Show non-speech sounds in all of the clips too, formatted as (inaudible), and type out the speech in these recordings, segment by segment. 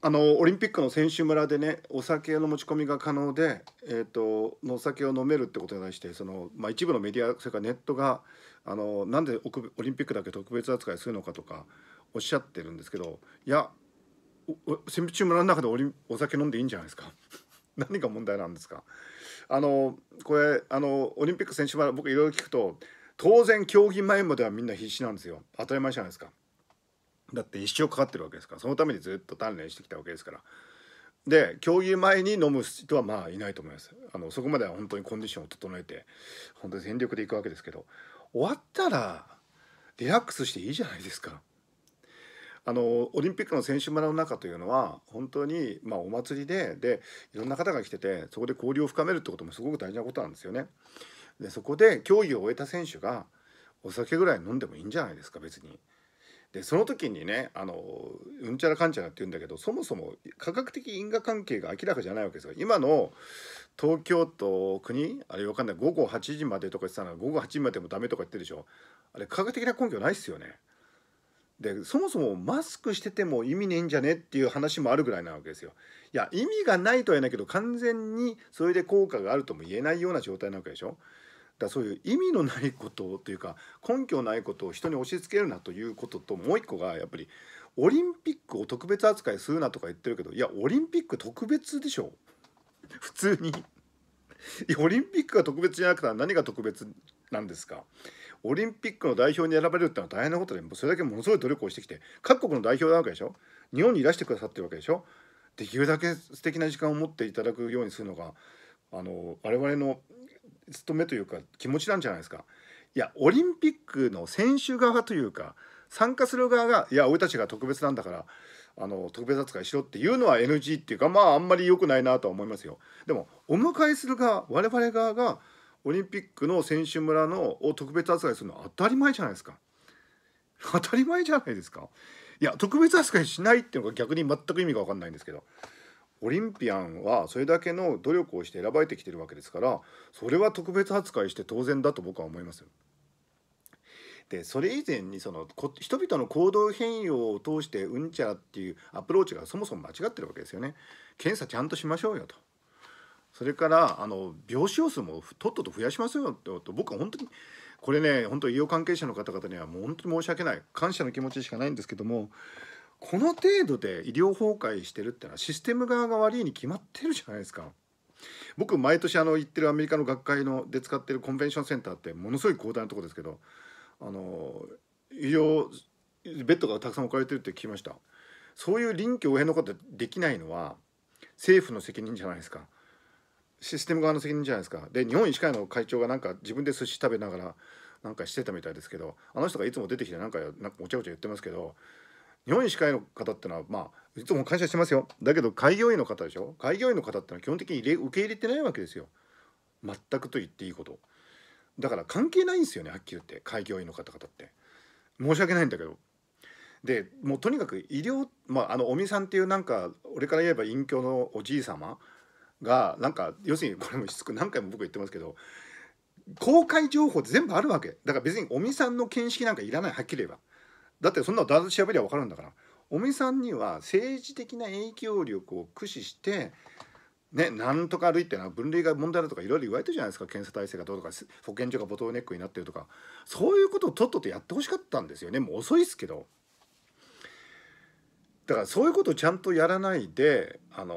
あのオリンピックの選手村でねお酒の持ち込みが可能で、えーと、お酒を飲めるってことに対してその、まあ、一部のメディアそれからネットがあのなんでオリンピックだけ特別扱いするのかとかおっしゃってるんですけどいや選手村の中でお酒飲んでいいんじゃないですか (laughs) 何が問題なんですかあのこれあのオリンピック選手村僕いろいろ聞くと当然競技前まではみんな必死なんですよ当たり前じゃないですか。だって一生かかってるわけですからそのためにずっと鍛錬してきたわけですからで競技前に飲む人はまあいないと思いますあのそこまでは本当にコンディションを整えて本当に全力でいくわけですけど終わったらリラックスしていいじゃないですか。あのオリンピックの選手村の中というのは本当に、まあ、お祭りででいろんな方が来ててそこで交流を深めるってこともすごく大事なことなんですよね。でそこで競技を終えた選手がお酒ぐらい飲んでもいいんじゃないですか別に。でその時にねあのうんちゃらかんちゃらって言うんだけどそもそも科学的因果関係が明らかじゃないわけですよ今の東京都国あれわかんない午後8時までとか言ってたの午後8時までもダメとか言ってるでしょあれ科学的な根拠ないっすよね。でそもそもマスクしてても意味ねえんじゃねっていう話もあるぐらいなわけですよ。いや意味がないとは言えないけど完全にそれで効果があるとも言えないような状態なわけでしょ。だそういう意味のないことというか根拠ないことを人に押し付けるなということともう一個がやっぱりオリンピックを特別扱いするなとか言ってるけどいやオリンピック特別でしょ普通にオリンピックが特別じゃなくて何が特別なんですかオリンピックの代表に選ばれるってのは大変なことでそれだけものすごい努力をしてきて各国の代表なわけでしょ日本にいらしてくださってるわけでしょできるだけ素敵な時間を持っていただくようにするのがあの我々の務めというか気持ちなんじゃないですか。いやオリンピックの選手側というか参加する側がいや俺たちが特別なんだからあの特別扱いしろっていうのは NG っていうかまああんまり良くないなとは思いますよ。でもお迎えする側我々側がオリンピックの選手村のを特別扱いするのは当たり前じゃないですか。当たり前じゃないですか。いや特別扱いしないっていうのが逆に全く意味が分かんないんですけど。オリンピアンはそれだけの努力をして選ばれてきてるわけですからそれは特別扱いして当然だと僕は思いますでそれ以前にその人々の行動変容を通してうんちゃっていうアプローチがそもそも間違ってるわけですよね。検査ちゃんとしましょうよと。それからあの病床数もとっとと増やしますよと僕は本当にこれね本当医療関係者の方々にはもう本当に申し訳ない感謝の気持ちしかないんですけどもこの程度で医療崩壊してるってのはシステム側が悪いに決まってるじゃないですか。僕毎年あの行ってるアメリカの学会ので使ってるコンベンションセンターってものすごい広大なとこですけどあの医療ベッドがたくさん置かれてるって聞きましたそういう臨機応変のことできないのは政府の責任じゃないですかシステム側の責任じゃないですかで日本医師会の会長がなんか自分で寿司食べながらなんかしてたみたいですけどあの人がいつも出てきてなんかなんかごちゃおちゃ言ってますけど日本医師会の方ってのはまあいつも感謝してますよだけど開業医の方でしょ開業医の方ってのは基本的に受け入れてないわけですよ全くと言っていいことだから関係ないんですよねはっきり言って開業医の方々って申し訳ないんだけどでもうとにかく医療まああの尾身さんっていうなんか俺から言えば隠居のおじい様がなんか要するにこれもしつく何回も僕言ってますけど公開情報って全部あるわけだから別に尾身さんの見識なんかいらないはっきり言えばだってそんなのダー調べりゃ分かるんだから尾身さんには政治的な影響力を駆使してね、なんとか類ってのは分類が問題だとかいろいろ言われてるじゃないですか検査体制がどうとか保健所がボトルネックになってるとかそういうことをとっととやってほしかったんですよねもう遅いですけどだからそういうことをちゃんとやらないであの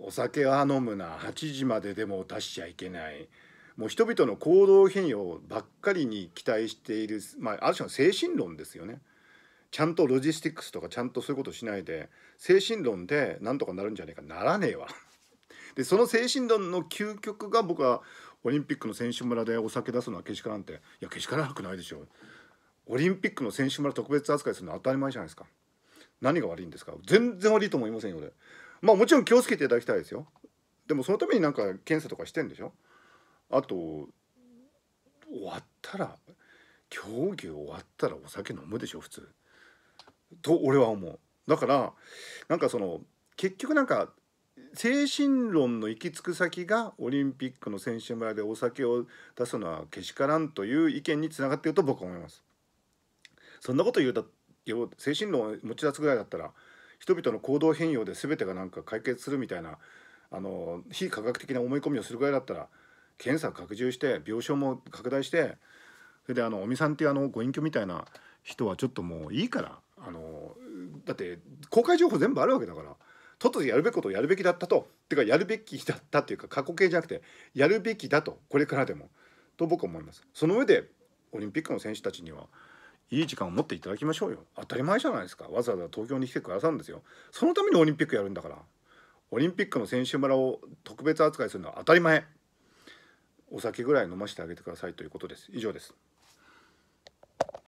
お酒は飲むな8時まででも出しちゃいけないもう人々の行動変容ばっかりに期待している、まあ、ある種の精神論ですよね。ちゃんとロジスティックスとかちゃんとそういうことしないで精神論でなんとかなるんじゃねえかならねえわ。でその精神論の究極が僕はオリンピックの選手村でお酒出すのはけしからんっていやけしからなくないでしょオリンピックの選手村特別扱いするのは当たり前じゃないですか何が悪いんですか全然悪いと思いませんよ俺まあもちろん気をつけていただきたいですよでもそのためになんか検査とかしてんでしょあと終わったら競技終わったらお酒飲むでしょ普通。と俺は思うだからなんかその結局なんか精神論の行き着く先がオリンピックの選手村でお酒を出すのはけしからんという意見につながっていると僕は思います。そんなこと言うだ精神論を持ち出すぐらいだったら人々の行動変容で全てがなんか解決するみたいなあの非科学的な思い込みをするぐらいだったら検査拡充して病床も拡大してそれであの尾身さんっていうあのご隠居みたいな人はちょっともういいからだって公開情報全部あるわけだからとっととやるべきことをやるべきだったとてかやるべきだったというか過去形じゃなくてやるべきだとこれからでもと僕は思いますその上でオリンピックの選手たちにはいい時間を持っていただきましょうよ当たり前じゃないですかわざわざ東京に来てくださるんですよそのためにオリンピックやるんだからオリンピックの選手村を特別扱いするのは当たり前お酒ぐらい飲ませてあげてくださいということです以上です